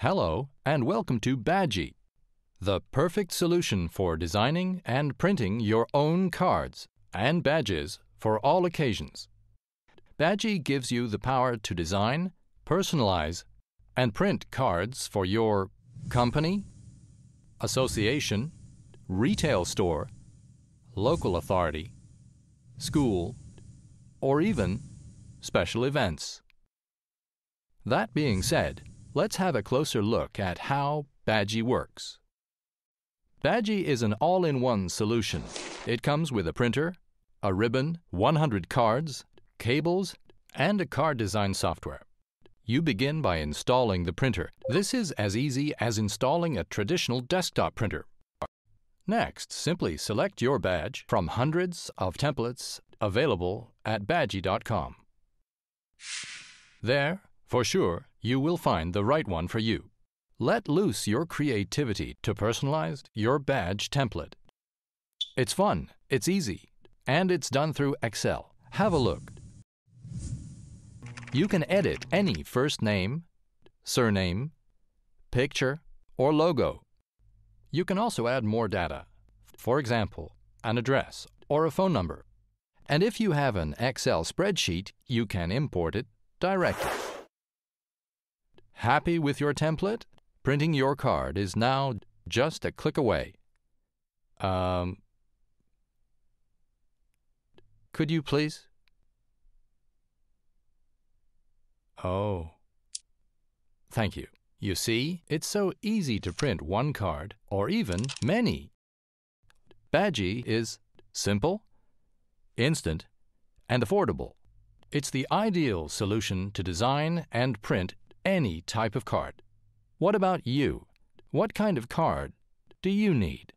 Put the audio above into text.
Hello and welcome to Badgie, the perfect solution for designing and printing your own cards and badges for all occasions. Badgie gives you the power to design, personalize, and print cards for your company, association, retail store, local authority, school, or even special events. That being said, let's have a closer look at how Badgie works. Badgie is an all-in-one solution. It comes with a printer, a ribbon, 100 cards, cables, and a card design software. You begin by installing the printer. This is as easy as installing a traditional desktop printer. Next, simply select your badge from hundreds of templates available at badgie.com. There, for sure, you will find the right one for you. Let loose your creativity to personalize your badge template. It's fun, it's easy, and it's done through Excel. Have a look. You can edit any first name, surname, picture, or logo. You can also add more data, for example, an address or a phone number. And if you have an Excel spreadsheet, you can import it directly. Happy with your template? Printing your card is now just a click away. Um, could you please? Oh. Thank you. You see, it's so easy to print one card, or even many. Badgie is simple, instant, and affordable. It's the ideal solution to design and print any type of card. What about you? What kind of card do you need?